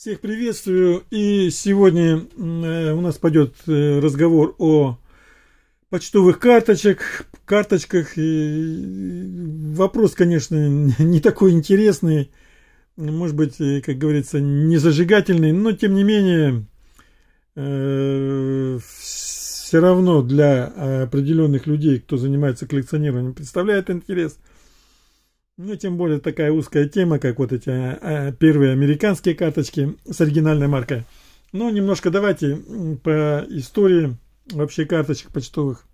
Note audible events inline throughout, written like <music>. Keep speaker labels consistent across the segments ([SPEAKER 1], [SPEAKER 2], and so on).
[SPEAKER 1] Всех приветствую. И сегодня э, у нас пойдет э, разговор о почтовых карточек, карточках. И вопрос, конечно, <laughs> не такой интересный, может быть, э, как говорится, не зажигательный, но тем не менее все равно для определенных людей, кто занимается коллекционированием, представляет интерес – ну, тем более такая узкая тема, как вот эти а, первые американские карточки с оригинальной маркой. Ну, немножко давайте по истории вообще карточек почтовых.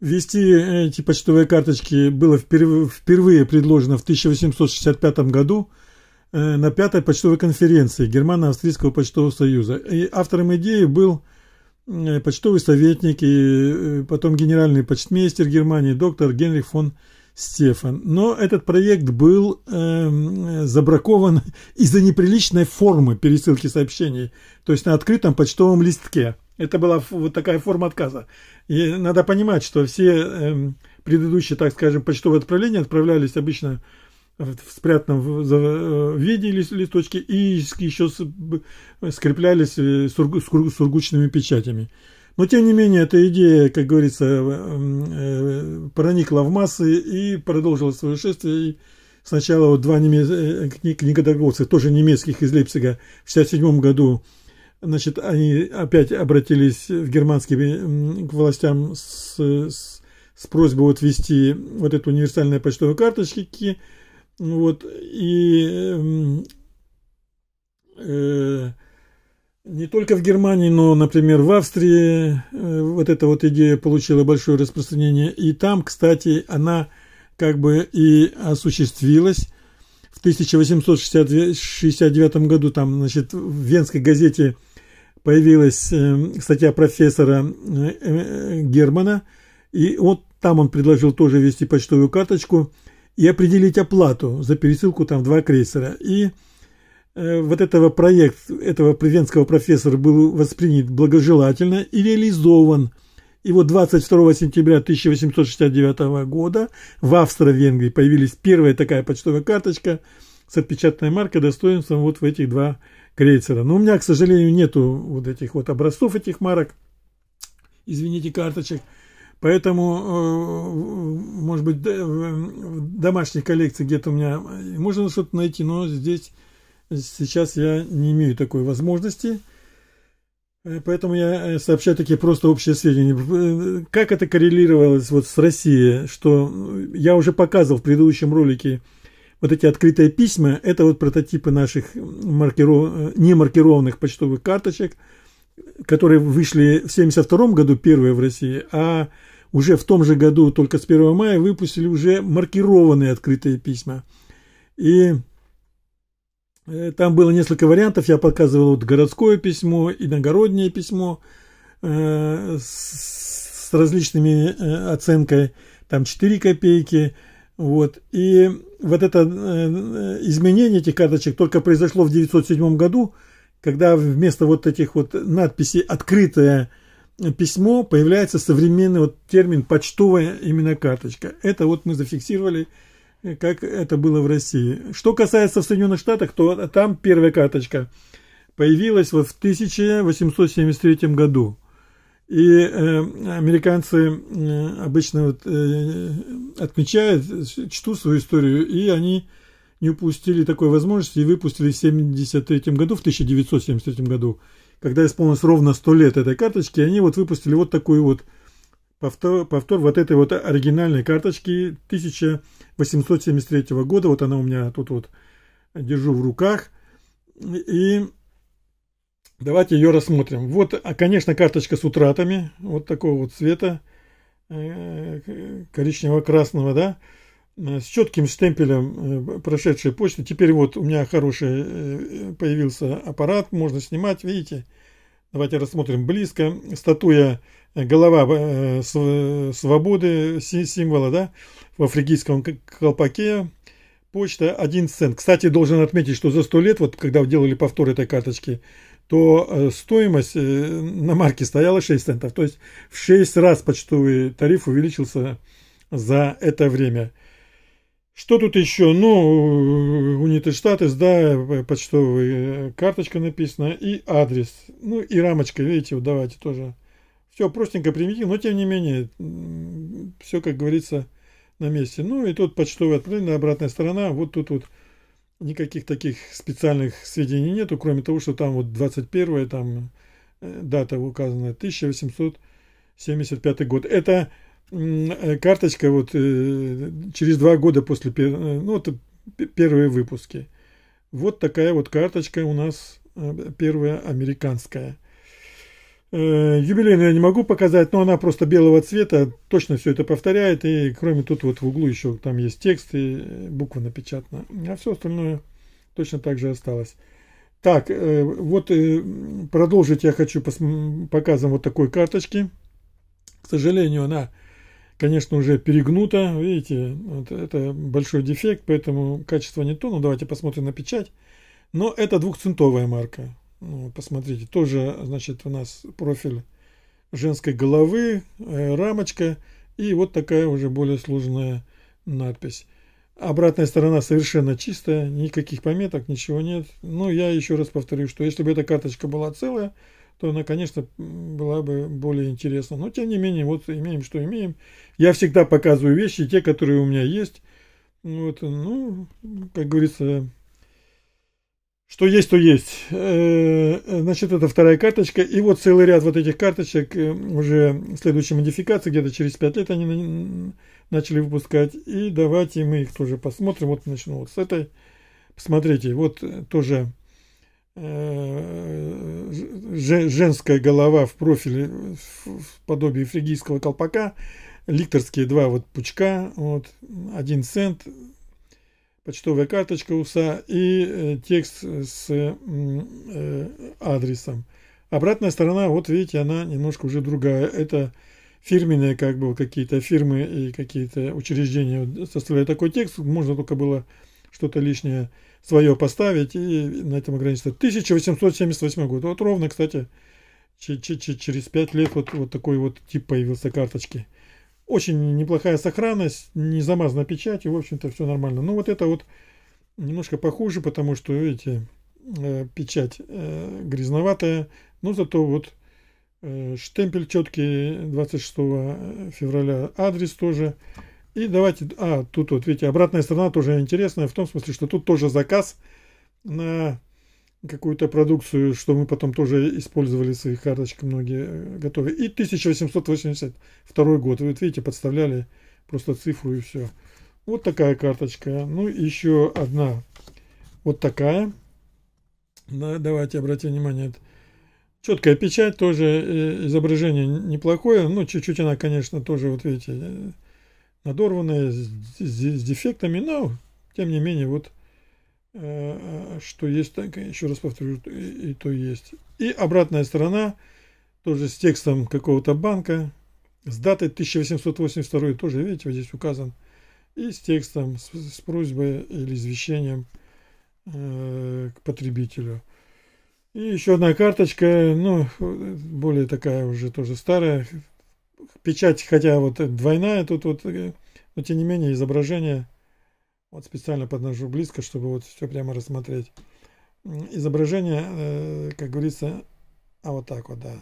[SPEAKER 1] Ввести э, эти почтовые карточки было впервые, впервые предложено в 1865 году э, на пятой почтовой конференции Германо-Австрийского почтового союза. И автором идеи был почтовый советник и потом генеральный почтмейстер Германии доктор Генрих фон Стефан. Но этот проект был э, забракован <laughs> из-за неприличной формы пересылки сообщений, то есть на открытом почтовом листке. Это была вот такая форма отказа. И надо понимать, что все э, предыдущие, так скажем, почтовые отправления отправлялись обычно в спрятанном э, виде листочки и еще скреплялись э, сургучными печатями. Но, тем не менее, эта идея, как говорится, э, э, проникла в массы и продолжила свое шествие. И сначала вот два немец... Э, книготорговца, тоже немецких из Лейпцига, в 1967 году значит, они опять обратились в германские к властям с, с, с просьбой вот ввести вот эту универсальную почтовую карточки. Вот, и э, не только в Германии, но, например, в Австрии э, вот эта вот идея получила большое распространение. И там, кстати, она как бы и осуществилась. В 1869 году там, значит, в Венской газете появилась э, статья профессора э, Германа, и вот там он предложил тоже вести почтовую карточку и определить оплату за пересылку там два крейсера. И Э, вот этого проект этого президентского профессора был воспринят благожелательно и реализован. И вот 22 сентября 1869 года в Австро-Венгрии появились первая такая почтовая карточка с отпечатанной маркой достоинством вот в этих два крейсера. Но у меня, к сожалению, нету вот этих вот образцов этих марок, извините, карточек. Поэтому, э, может быть, в домашней коллекции где-то у меня э, можно что-то найти, но здесь Сейчас я не имею такой возможности, э, поэтому я э, сообщаю такие просто общие сведения. Э, как это коррелировалось вот с Россией, что я уже показывал в предыдущем ролике вот эти открытые письма, это вот прототипы наших маркиров... немаркированных почтовых карточек, которые вышли в 1972 году первые в России, а уже в том же году, только с 1 мая, выпустили уже маркированные открытые письма. И Э, там было несколько вариантов. Я показывал вот городское письмо, иногороднее письмо э, с, с различными э, оценкой, там 4 копейки. Вот. И вот это э, изменение этих карточек только произошло в 1907 году, когда вместо вот этих вот надписей «открытое письмо» появляется современный вот термин «почтовая именно карточка». Это вот мы зафиксировали как это было в России. Что касается в Соединенных Штатах, то там первая карточка появилась вот в 1873 году. И э, американцы э, обычно вот, э, отмечают, чтут свою историю, и они не упустили такой возможности и выпустили в 1973 году, в 1973 году, когда исполнилось ровно 100 лет этой карточки, они вот выпустили вот такую вот э, повтор, повтор вот этой вот оригинальной карточки 1873 года. Вот она у меня тут вот держу в руках. И давайте ее рассмотрим. Вот, а, конечно, карточка с утратами. Вот такого вот цвета э, коричнево-красного, да, с четким штемпелем э, прошедшей почты. Теперь вот у меня хороший э, появился аппарат, можно снимать, видите, Давайте рассмотрим близко. Статуя э, голова э, свободы, символа, да, в африкийском колпаке. Почта 1 цент. Кстати, должен отметить, что за 100 лет, вот когда делали повтор этой карточки, то э, стоимость на марке стояла 6 центов. То есть в 6 раз почтовый тариф увеличился за это время. Что тут еще? Ну, United States, да, почтовая э, карточка написана, и адрес, ну и рамочка, видите, вот давайте тоже. Все простенько, примитивно, но тем не менее, все, как говорится, на месте. Ну и тут почтовая отправление, ну, обратная сторона, вот тут вот никаких таких специальных сведений нету, кроме того, что там вот 21 там э, дата указана, 1875 год. Это Э, карточка вот э, через два года после э, ну, это первые выпуски. Вот такая вот карточка у нас первая американская. Юбилейную я не могу показать, но она просто белого цвета, точно все это повторяет. И кроме тут вот в углу еще там есть текст и буква напечатана. А все остальное точно так же осталось. Так, вот продолжить я хочу показом вот такой карточки. К сожалению, она конечно, уже перегнуто. Видите, вот это большой дефект, поэтому качество не то. Но давайте посмотрим на печать. Но это двухцентовая марка. Ну, посмотрите, тоже, значит, у нас профиль женской головы, э, рамочка и вот такая уже более сложная надпись. Обратная сторона совершенно чистая, никаких пометок, ничего нет. Но я еще раз повторю, что если бы эта карточка была целая, то она, конечно, была бы более интересна. Но, тем не менее, вот имеем, что имеем. Я всегда показываю вещи, те, которые у меня есть. Ну, вот, ну, как говорится, что есть, то есть. Э, значит, это вторая карточка. И вот целый ряд вот этих карточек э, уже следующей модификации, где-то через 5 лет они начали выпускать. И давайте мы их тоже посмотрим. Вот начну вот с этой. Посмотрите, вот тоже Э, женская голова в профиле в подобии фригийского колпака, ликторские два вот пучка, вот, один цент, почтовая карточка УСА и э, текст с э, адресом. Обратная сторона, вот видите, она немножко уже другая. Это фирменные как бы какие-то фирмы и какие-то учреждения составляют такой текст. Можно только было что-то лишнее свое поставить и на этом ограничиться. 1878 год. Вот ровно, кстати, через 5 лет вот, вот такой вот тип появился карточки. Очень неплохая сохранность, не замазана печать, и, в общем-то, все нормально. Ну, вот это вот немножко похуже, потому что, видите, э, печать э, грязноватая, но зато вот э, штемпель четкий 26 февраля, адрес тоже и давайте, а, тут вот, видите, обратная сторона тоже интересная, в том смысле, что тут тоже заказ на какую-то продукцию, что мы потом тоже использовали свои карточки, многие э, готовили. И 1882 год, вы вот видите, подставляли просто цифру и все. Вот такая карточка. Ну, еще одна вот такая. Да, давайте обратим внимание, четкая печать, тоже э, изображение неплохое, но ну, чуть-чуть она, конечно, тоже, вот видите, э, надорванная, с, с, с дефектами, но, тем не менее, вот э, что есть, так, еще раз повторю, и, и то есть. И обратная сторона, тоже с текстом какого-то банка, с датой 1882, тоже, видите, вот здесь указан, и с текстом, с, с просьбой или извещением э, к потребителю. И еще одна карточка, ну, более такая уже тоже старая, печать, хотя вот двойная тут вот, э, но тем не менее изображение, вот специально подношу близко, чтобы вот все прямо рассмотреть. Изображение, э, как говорится, а вот так вот, да.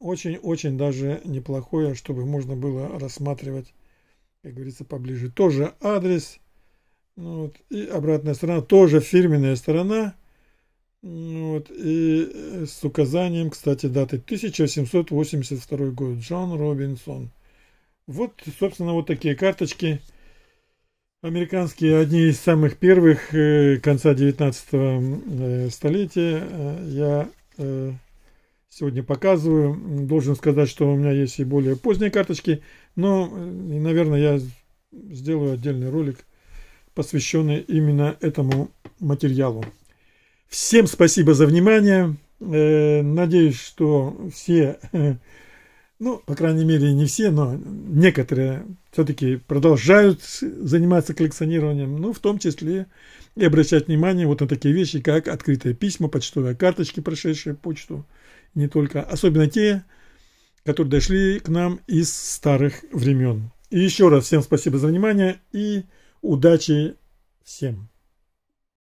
[SPEAKER 1] Очень-очень даже неплохое, чтобы можно было рассматривать, как говорится, поближе. Тоже адрес, ну, вот, и обратная сторона, тоже фирменная сторона – ну вот, и э, с указанием, кстати, даты 1882 год. Джон Робинсон. Вот, собственно, вот такие карточки. Американские, одни из самых первых э, конца 19 э, столетия. Я сегодня показываю. Должен сказать, что у меня есть и более поздние карточки. Но, наверное, я сделаю отдельный ролик, посвященный именно этому материалу. Всем спасибо за внимание. Э, надеюсь, что все, э, ну, по крайней мере, не все, но некоторые все-таки продолжают заниматься коллекционированием, ну, в том числе и обращать внимание вот на такие вещи, как открытые письма, почтовые карточки, прошедшие почту, не только, особенно те, которые дошли к нам из старых времен. И еще раз всем спасибо за внимание и удачи всем!